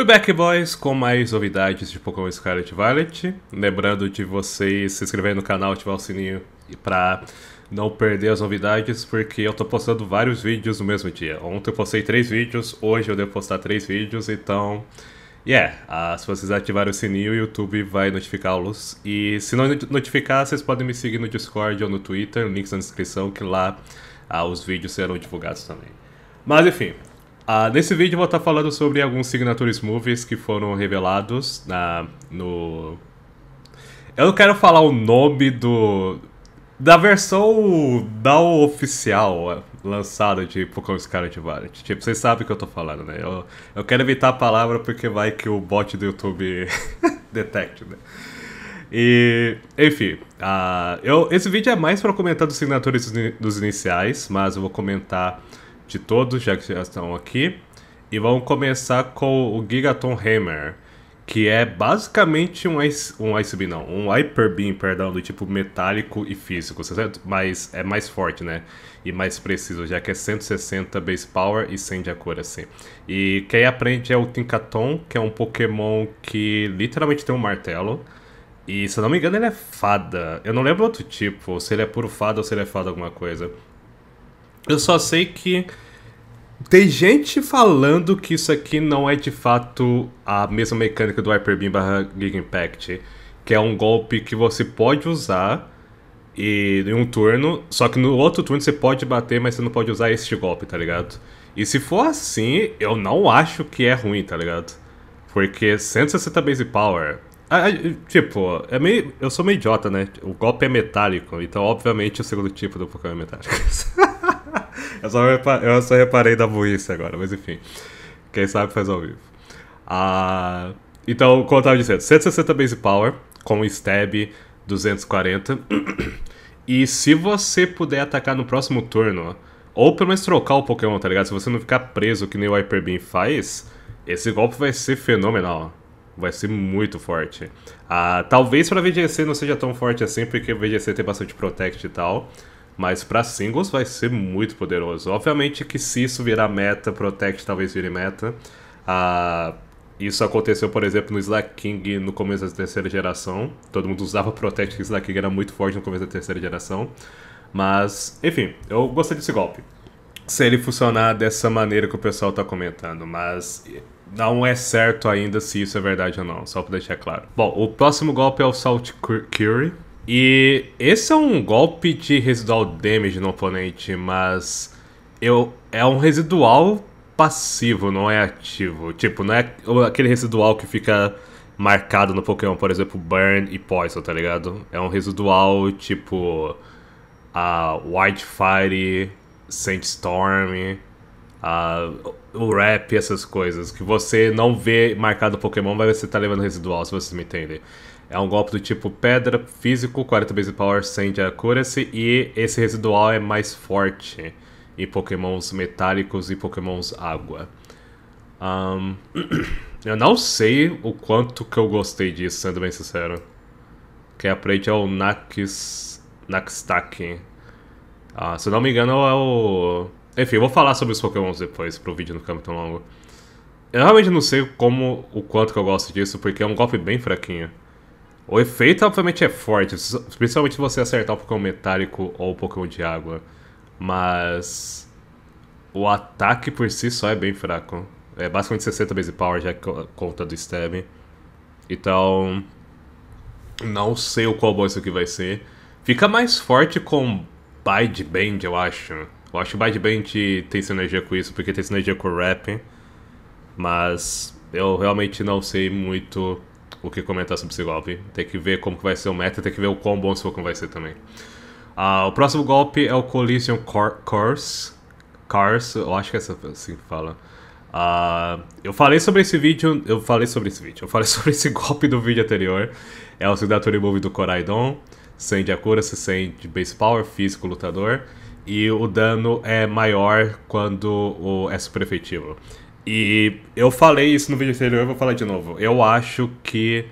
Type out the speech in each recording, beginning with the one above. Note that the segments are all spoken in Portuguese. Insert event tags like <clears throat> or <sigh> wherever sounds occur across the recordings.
We back, boys, com mais novidades de Pokémon Scarlet Violet. Lembrando de vocês se inscreverem no canal, ativar o sininho pra não perder as novidades, porque eu tô postando vários vídeos no mesmo dia. Ontem eu postei três vídeos, hoje eu devo postar três vídeos, então... Yeah, ah, se vocês ativarem o sininho, o YouTube vai notificá-los. E se não notificar, vocês podem me seguir no Discord ou no Twitter, links na descrição, que lá ah, os vídeos serão divulgados também. Mas enfim, ah, nesse vídeo eu vou estar falando sobre alguns Signatures Movies que foram revelados na, no... Eu não quero falar o nome do... Da versão não oficial lançada de Pokémon Scarlet Violet. Tipo, vocês sabem o que eu tô falando, né? Eu, eu quero evitar a palavra porque vai que o bot do YouTube <laughs> detecte, né? E, enfim, uh, eu, esse vídeo é mais para comentar dos signatures dos iniciais, mas eu vou comentar de todos, já que já estão aqui. E vamos começar com o Gigaton Hammer, que é basicamente um Ice, um ice Beam, não, um Hyper Beam, perdão, do tipo metálico e físico, tá certo? Mas é mais forte, né? E mais preciso, já que é 160 base power e 100 de accuracy. Assim. E quem aprende é o Tinkaton, que é um Pokémon que literalmente tem um martelo. E se eu não me engano, ele é fada. Eu não lembro outro tipo, se ele é puro fada ou se ele é fada alguma coisa. Eu só sei que tem gente falando que isso aqui não é de fato a mesma mecânica do Hyper Beam barra Giga Impact, que é um golpe que você pode usar e, em um turno, só que no outro turno você pode bater, mas você não pode usar este golpe, tá ligado? E se for assim, eu não acho que é ruim, tá ligado? Porque 160 base power. tipo, é meio, eu sou meio idiota, né? O golpe é metálico, então obviamente o segundo tipo do Pokémon é metálico. <laughs> eu, só reparei, eu só reparei da buíça agora, mas enfim. Quem sabe faz ao vivo. Ah, então, como eu tava dizendo, 160 base power com stab 240. e se você puder atacar no próximo turno, ou pelo menos trocar o Pokémon, tá ligado? Se você não ficar preso que nem o Hyper Beam faz, esse golpe vai ser fenomenal. Vai ser muito forte. Ah, talvez para VGC não seja tão forte assim, porque VGC tem bastante Protect e tal. Mas para singles vai ser muito poderoso. Obviamente que se isso virar meta, Protect talvez vire meta. Ah, isso aconteceu, por exemplo, no Slack King no começo da terceira geração. Todo mundo usava Protect, que Slack King era muito forte no começo da terceira geração. Mas, enfim, eu gostei desse golpe. Se ele funcionar dessa maneira que o pessoal está comentando, mas não é certo ainda se isso é verdade ou não, só para deixar claro. Bom, o próximo golpe é o Salt Curry, e esse é um golpe de residual damage no oponente, mas eu, é um residual passivo, não é ativo. Tipo, não é aquele residual que fica marcado no Pokémon, por exemplo, Burn e Poison, tá ligado? É um residual tipo a White Fire, Sandstorm, a, o Rap, essas coisas que você não vê marcado no Pokémon, mas você tá levando residual, se vocês me entendem. É um golpe do tipo pedra físico, 40 base power, 100 de accuracy, e esse residual é mais forte em pokémons metálicos e pokémons água. Um, <clears throat> eu não sei o quanto que eu gostei disso, sendo bem sincero. Que a frente é o Nax, Naxtak. Ah, se eu não me engano é o... Enfim, eu vou falar sobre os pokémons depois, pro vídeo não ficar muito longo. Eu realmente não sei como, o quanto que eu gosto disso, porque é um golpe bem fraquinho. O efeito, obviamente, é forte, principalmente se você acertar o Pokémon metálico ou o Pokémon de água. Mas. O ataque por si só é bem fraco. É basicamente 60 base power, já é conta do stab. Então. Não sei o qual bom isso aqui vai ser. Fica mais forte com Bide Band, eu acho. Eu acho que Bide Band tem sinergia com isso, porque tem sinergia com o Rap. Mas eu realmente não sei muito o que comentar sobre esse golpe. Tem que ver como que vai ser o meta, tem que ver o quão bom esse Pokémon vai ser também. Uh, o próximo golpe é o Collision Course. Cars, eu acho que é assim que fala. Uh, eu falei sobre esse vídeo, eu falei sobre esse vídeo, eu falei <laughs> sobre esse golpe do vídeo anterior. É o Signature Move do Coraidon, 100 de Acuracy, 100 de Base Power, físico, lutador. E o dano é maior quando o, é super efetivo. E eu falei isso no vídeo anterior, eu vou falar de novo. Eu acho que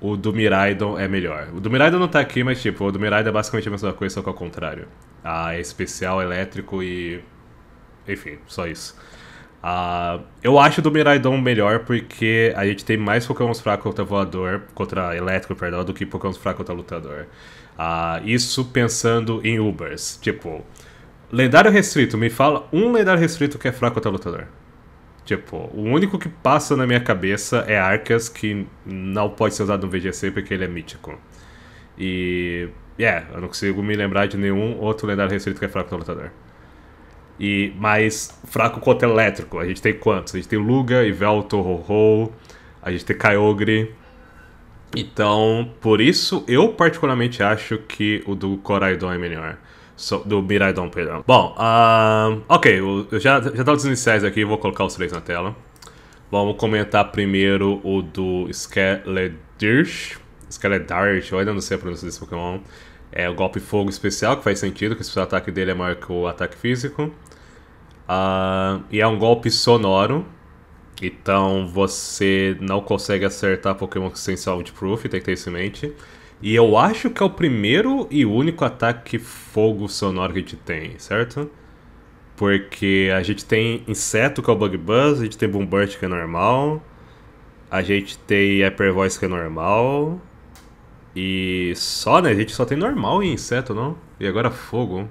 o do Miraidon é melhor. O do Miraidon não tá aqui, mas tipo, o do Miraidon é basicamente a mesma coisa, só que ao contrário. Ah, é especial, elétrico e. Enfim, só isso. Ah, eu acho o do Miraidon melhor porque a gente tem mais pokémons fracos contra voador, contra elétrico, perdão, do que pokémons fracos contra lutador. Ah, isso pensando em Ubers. Tipo, lendário restrito, me fala um lendário restrito que é fraco contra lutador. Tipo, o único que passa na minha cabeça é Arcas, que não pode ser usado no VGC porque ele é mítico. E. É, yeah, eu não consigo me lembrar de nenhum outro lendário restrito que é fraco no lutador. E mais fraco quanto elétrico. A gente tem quantos? A gente tem Luga, Ivelto, Ho-Ho, a gente tem Kyogre. Então, por isso, eu particularmente acho que o do Coraidon é melhor do Mirai Dom, Bom, ok, eu já, já dá tá os iniciais aqui, vou colocar os três na tela. Vamos comentar primeiro o do Skeledirsh. Skeledirsh, eu ainda não sei a pronúncia desse Pokémon. É o golpe fogo especial, que faz sentido, que o ataque dele é maior que o ataque físico. Uh, e é um golpe sonoro. Então você não consegue acertar Pokémon que tem proof, tem que ter isso em mente. E eu acho que é o primeiro e único ataque fogo sonoro que a gente tem, certo? Porque a gente tem inseto, que é o Bug Buzz, a gente tem Boom Burst, que é normal, a gente tem Hyper Voice, que é normal, e só, né? A gente só tem normal e inseto, não? E agora fogo.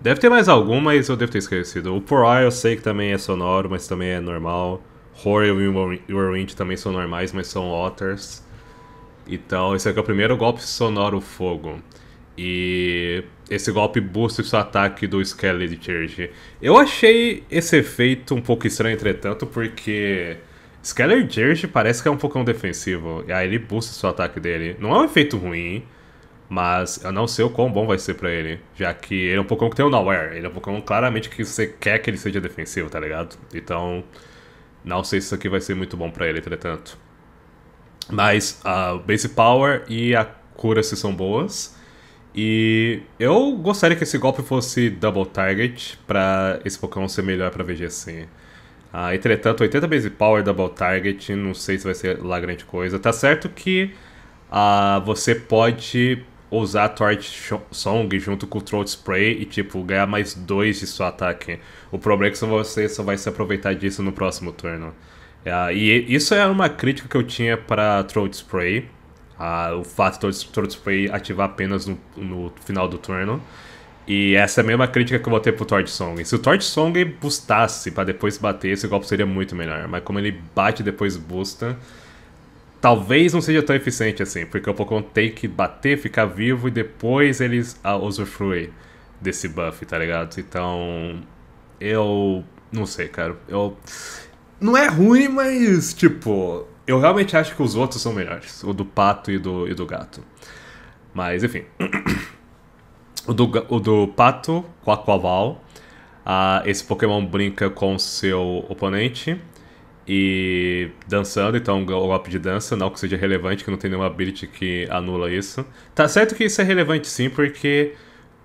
Deve ter mais algum, mas eu devo ter esquecido. O Porai eu sei que também é sonoro, mas também é normal. Horror e Whirlwind também são normais, mas são otters. Então, esse aqui é o primeiro golpe sonoro fogo. E esse golpe boosta o seu ataque do Skelly Church. Eu achei esse efeito um pouco estranho, entretanto, porque Skelly Church parece que é um pokémon defensivo. E aí ele boosta o seu ataque dele. Não é um efeito ruim, mas eu não sei o quão bom vai ser para ele. Já que ele é um Pokémon que tem o Nowhere. Ele é um Pokémon claramente que você quer que ele seja defensivo, tá ligado? Então, não sei se isso aqui vai ser muito bom para ele, entretanto. Mas a ah, Base Power e a cura se são boas. E eu gostaria que esse golpe fosse Double Target para esse Pokémon ser melhor para VGC. Ah, entretanto, 80 Base Power, Double Target, não sei se vai ser lá grande coisa. Tá certo que ah, você pode usar a Torch Song junto com o Throat Spray e, tipo, ganhar mais 2 de seu ataque. O problema é que você só vai se aproveitar disso no próximo turno. Uh, e isso é uma crítica que eu tinha para Throat Spray. Uh, o fato de Throat Spray ativar apenas no, no, final do turno. E essa é a mesma crítica que eu botei pro Torch Song. Se o Torch Song boostasse para depois bater, esse golpe seria muito melhor. Mas como ele bate e depois boosta, talvez não seja tão eficiente assim. Porque o Pokémon tem que bater, ficar vivo e depois eles uh, ah, usufruem desse buff, tá ligado? Então, eu não sei, cara. Eu, não é ruim, mas, tipo, eu realmente acho que os outros são melhores. O do pato e do, e do gato. Mas, enfim. <clears throat> o, do, o do pato, Quaquaval. Ah, esse Pokémon brinca com seu oponente. E dançando, então um golpe de dança, não que seja relevante, que não tem nenhuma ability que anula isso. Tá certo que isso é relevante sim, porque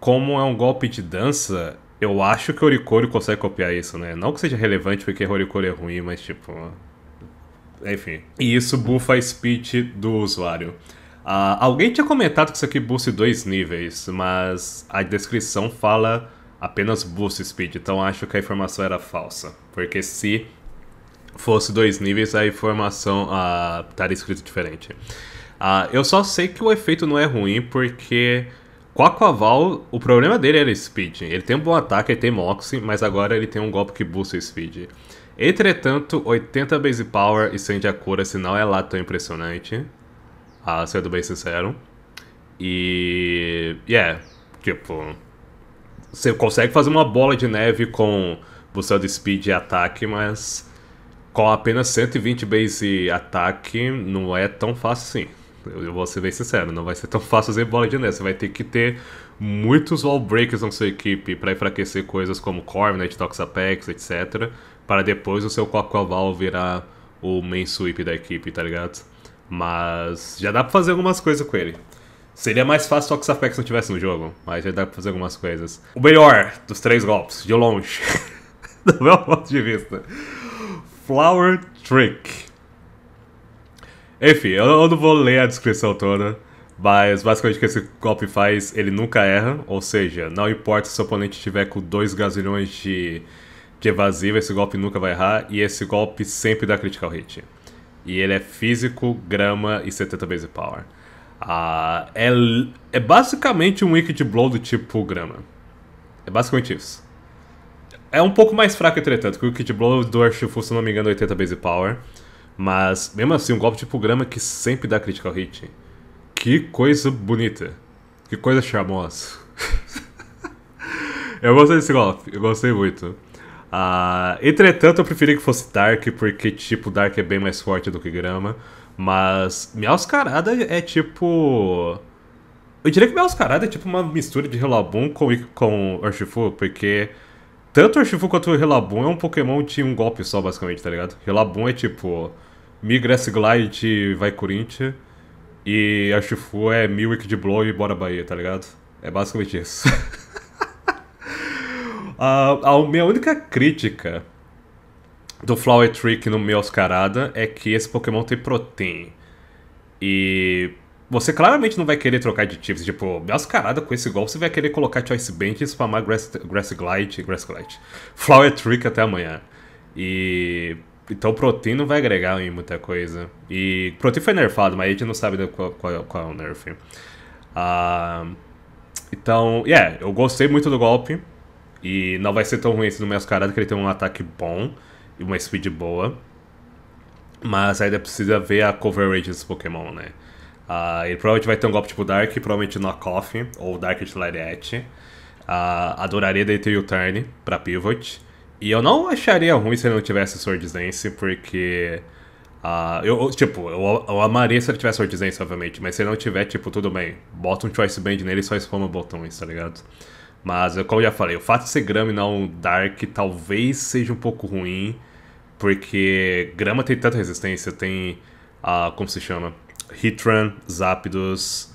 como é um golpe de dança, eu acho que o Oricoro consegue copiar isso, né? Não que seja relevante porque o Oricoro é ruim, mas tipo. Enfim. E isso bufa a speed do usuário. Uh, alguém tinha comentado que isso aqui boost dois níveis, mas a descrição fala apenas boost speed, então acho que a informação era falsa. Porque se fosse dois níveis, a informação uh, estaria escrita diferente. Uh, eu só sei que o efeito não é ruim porque Coacoval, o problema dele era speed. Ele tem um bom ataque, ele tem Moxie, mas agora ele tem um golpe que boosta speed. Entretanto, 80 base power e 100 de Akura, se não é lá tão impressionante. Ah, sendo bem sincero. E... Yeah, tipo... Você consegue fazer uma bola de neve com boostando speed e ataque, mas... Com apenas 120 base ataque, não é tão fácil assim. Eu vou ser bem sincero, não vai ser tão fácil fazer bola de neve. Você vai ter que ter muitos wall breakers na sua equipe para enfraquecer coisas como Corviknight, Toxapex, etc. Para depois o seu Cocoval virar o main sweep da equipe, tá ligado? Mas já dá pra fazer algumas coisas com ele. Seria mais fácil se Toxapex não tivesse no jogo, mas já dá pra fazer algumas coisas. O melhor dos três golpes, de longe, <laughs> do meu ponto de vista. Flower Trick. Enfim, eu, eu não vou ler a descrição toda, mas basicamente o que esse golpe faz, ele nunca erra, ou seja, não importa se o oponente tiver com 2 gazilhões de, de evasiva, esse golpe nunca vai errar, e esse golpe sempre dá critical hit. E ele é físico, grama e 70 base power. Ah, é, é basicamente um wicked blow do tipo grama. É basicamente isso. É um pouco mais fraco, entretanto, que o wicked blow do Urshifu, se não me engano, 80 é base power. Mas, mesmo assim, um golpe tipo grama que sempre dá critical hit. Que coisa bonita. Que coisa charmosa. <laughs> eu gostei desse golpe, eu gostei muito. Uh, entretanto, eu preferi que fosse Dark, porque, tipo, Dark é bem mais forte do que grama. Mas Miauscarada é, é tipo. Eu diria que Miauscarada é tipo uma mistura de Relabum com, com Urshifu, porque tanto o Urshifu quanto o Relabum é um Pokémon de um golpe só, basicamente, tá ligado? Relabum é tipo. Migras Glide vai Corinthians. E a Chifu é Milwick de Blow e bora Bahia, tá ligado? É basicamente isso. <laughs> a, a, minha única crítica do Flower Trick no meu Oscarada é que esse Pokémon tem protein. E você claramente não vai querer trocar de tipos. Tipo, Meoscarada com esse gol, você vai querer colocar Choice Bench e spamar Grass, Grass Glide, Grass Glide. Flower Trick até amanhã. E então o Protein não vai agregar em muita coisa. E Protein foi nerfado, mas a gente não sabe qual, qual, qual é o nerf. Uh, então, yeah, eu gostei muito do golpe. E não vai ser tão ruim esse do Mascarado, que ele tem um ataque bom e uma speed boa. Mas ainda precisa ver a coverage desse Pokémon, né? Uh, ele provavelmente vai ter um golpe tipo Dark, provavelmente Off ou Dark de Uh, ah, adoraria dele ter U-Turn pra Pivot. E eu não acharia ruim se ele não tivesse Sword Dance, porque. Uh, eu, tipo, eu, eu amaria se ele tivesse Sword Dance, obviamente, mas se ele não tiver, tipo, tudo bem. Bota um Choice Band nele e só spama botões, tá ligado? Mas, como eu já falei, o fato de ser grama e não Dark talvez seja um pouco ruim, porque grama tem tanta resistência, tem. Uh, como se chama? Hitran, Zapdos,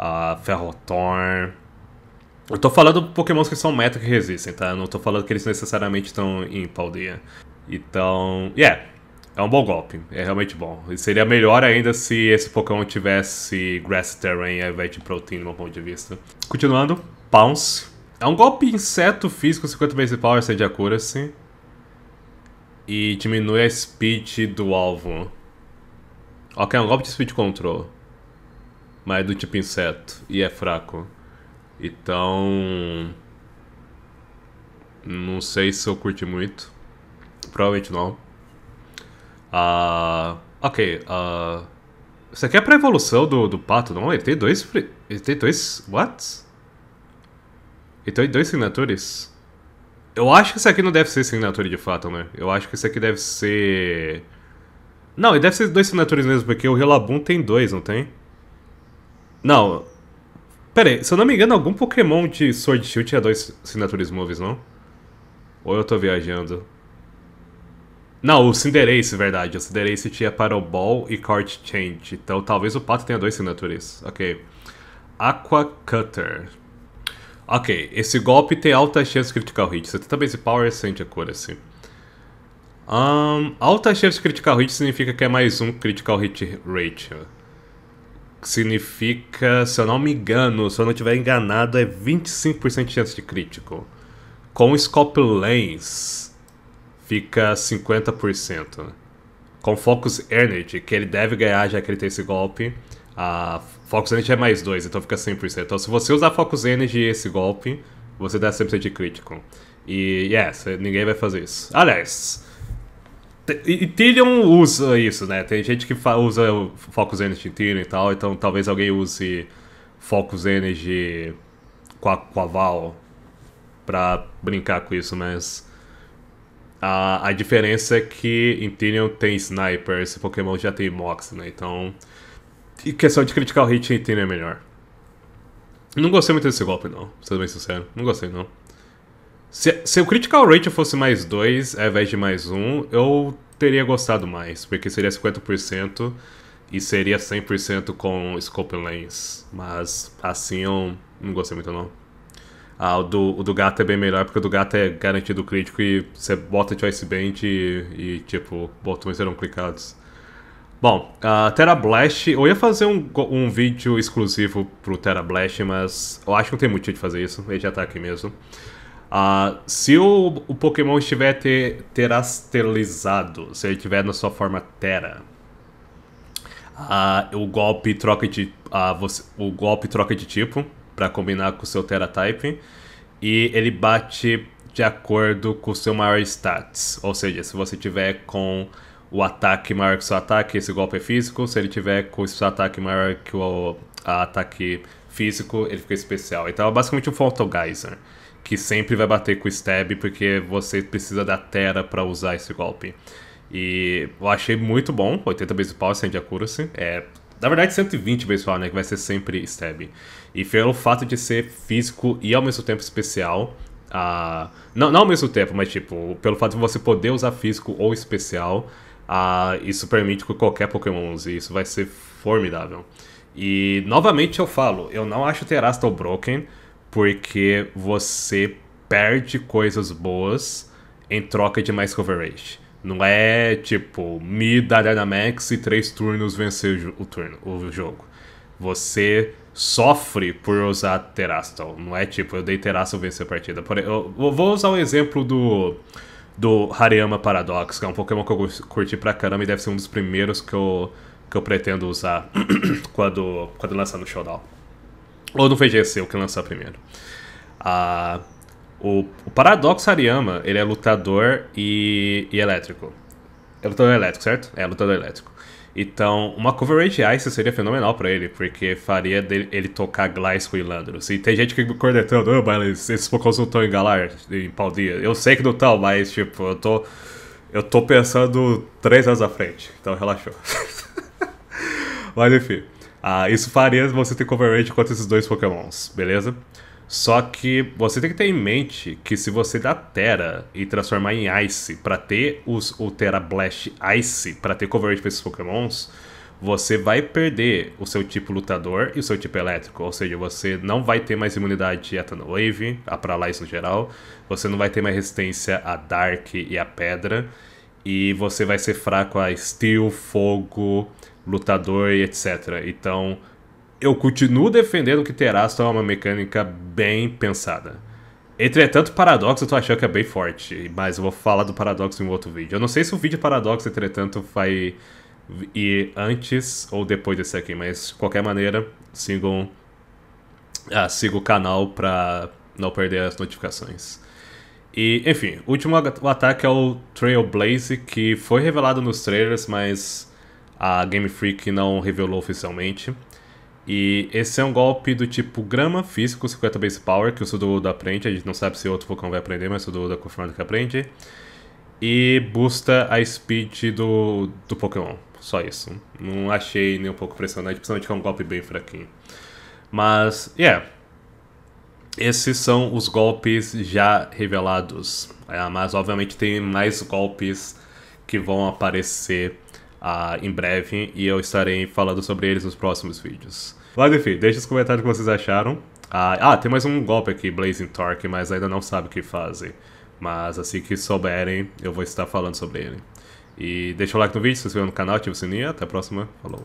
uh, Ferrothorn. Eu tô falando pokémons que são meta que resistem, tá? Eu não tô falando que eles necessariamente estão em Paldeia. Então, yeah, é um bom golpe, é realmente bom. E seria melhor ainda se esse Pokémon tivesse Grass Terrain ao invés de Protein, do meu ponto de vista. Continuando, Pounce. É um golpe inseto físico, 50 de power, 100 de accuracy. E diminui a speed do alvo. Ok, é um golpe de speed control. Mas é do tipo inseto, e é fraco. Então. Não sei se eu curti muito. Provavelmente não. Ah. Ok. Ah. Isso aqui é pra evolução do, do pato, não? Ele tem dois. Ele tem dois. What? Ele tem dois signaturas? Eu acho que isso aqui não deve ser signature de fato, né? Eu acho que isso aqui deve ser. Não, ele deve ser dois signaturas mesmo, porque o Relabum tem dois, não tem? Não, Pera aí, se eu não me engano, algum Pokémon de Sword Shield tinha dois Signatures Moves, não? Ou eu tô viajando? Não, o Cinderace, verdade. O Cinderace tinha Ball e Court Change. Então talvez o Pato tenha dois Signatures. Ok. Aqua Cutter. Ok, esse golpe tem alta chance de critical hit. 70 base power e 100 accuracy. Um, alta chance de critical hit significa que é mais um critical hit Rate que significa, se eu não me engano, se eu não estiver enganado, é 25% de chance de crítico. Com Scope Lens, fica 50%. Com Focus Energy, que ele deve ganhar já que ele tem esse golpe, a Focus Energy é mais 2, então fica 100%. Então se você usar Focus Energy e esse golpe, você dá 100% de crítico. E, yes, ninguém vai fazer isso. Aliás, e Tyrion usa isso, né? Tem gente que usa o Focus Energy em Tyrion e tal, então talvez alguém use Focus Energy com a, com a Val pra brincar com isso, mas. A, a diferença é que em Tyrion tem Sniper, esse Pokémon já tem Mox, né? Então. E questão de criticar o hit em Tyrion é melhor. Não gostei muito desse golpe, não, pra ser bem sincero. Não gostei, não. Se, se o Critical Rate fosse mais 2 ao invés de mais 1, um, eu teria gostado mais, porque seria 50% e seria 100% com Scope Lens. Mas assim eu não gostei muito não. Ah, o do, o do gato é bem melhor, porque o do gato é garantido crítico e você bota Choice Band e, e tipo, botões serão clicados. Bom, uh, Terra Blast, eu ia fazer um, um vídeo exclusivo pro Terra Blast, mas eu acho que não tem motivo de fazer isso, ele já tá aqui mesmo. Uh, se o, o Pokémon estiver te, terastelizado, se ele estiver na sua forma Terra, uh, o golpe troca de uh, você, o golpe troca de tipo para combinar com o seu Terra Type e ele bate de acordo com o seu maior stats, ou seja, se você tiver com o ataque maior que o seu ataque, esse golpe é físico. Se ele tiver com o seu ataque maior que o ataque físico, ele fica especial. Então é basicamente um Photogeyser que sempre vai bater com o stab, porque você precisa da Terra para usar esse golpe. E eu achei muito bom, 80 base power, 100 de accuracy. É, na verdade, 120 base power, né, que vai ser sempre stab. E pelo fato de ser físico e ao mesmo tempo especial, uh, não, não ao mesmo tempo, mas tipo, pelo fato de você poder usar físico ou especial, uh, isso permite que qualquer Pokémon use, isso vai ser formidável. E novamente eu falo, eu não acho Terastal broken, porque você perde coisas boas em troca de mais coverage. Não é tipo, me da Dynamax e três turnos vencer o turno, o jogo. Você sofre por usar Terastal. Não é tipo, eu dei Terastal vencer a partida. Por, eu, eu vou usar um exemplo do do Hariyama Paradox, que é um Pokémon que eu curti pra caramba e deve ser um dos primeiros que eu, que eu pretendo usar <clears throat> quando, quando lançar no Showdown. Ou não foi o que lançar primeiro. Ah, o, o Paradox Hariyama, ele é lutador e, e elétrico. É lutador elétrico, certo? É, lutador elétrico. Então, uma coverage Ice seria fenomenal para ele, porque faria dele, ele tocar Glasgow e Landros. E tem gente que me cornetando, oh, mas esses Pokémon não estão em Galar, em Paldia. Eu sei que não estão, tá, mas, tipo, eu tô, eu tô pensando três anos à frente. Então, relaxou. <laughs> mas, enfim. Ah, isso faria você ter coverage contra esses dois pokémons, beleza? Só que você tem que ter em mente que se você dar Terra e transformar em Ice para ter os, o Terra Blast Ice para ter coverage para esses pokémons, você vai perder o seu tipo lutador e o seu tipo elétrico. Ou seja, você não vai ter mais imunidade a Thunder Wave, a Paralyze no geral. Você não vai ter mais resistência a Dark e a Pedra. E você vai ser fraco a Steel, Fogo, lutador e etc. Então, eu continuo defendendo que Terasto é uma mecânica bem pensada. Entretanto, paradoxo eu tô achando que é bem forte, mas eu vou falar do paradoxo em um outro vídeo. Eu não sei se o vídeo paradoxo, entretanto, vai ir antes ou depois desse aqui, mas de qualquer maneira, sigam, ah, siga o canal pra não perder as notificações. E, enfim, o último ataque é o Trailblaze, que foi revelado nos trailers, mas a Game Freak não revelou oficialmente. E esse é um golpe do tipo grama físico 50 base power, que o Sudowoodo aprende. A gente não sabe se outro vulcão vai aprender, mas o Sudowoodo é confirmado que aprende. E boosta a speed do, do Pokémon. Só isso. Não achei nem um pouco impressionante, principalmente que é um golpe bem fraquinho. Mas, yeah. Esses são os golpes já revelados. É, mas, obviamente, tem mais golpes que vão aparecer em breve e eu estarei falando sobre eles nos próximos vídeos. Mas enfim, deixe os comentários que vocês acharam. Ah, ah, tem mais um golpe aqui, Blazing Torque, mas ainda não sabe o que fazem. Mas assim que souberem, eu vou estar falando sobre ele. E deixa o like no vídeo, se inscreva no canal, ativa o sininho. Até a próxima. Falou!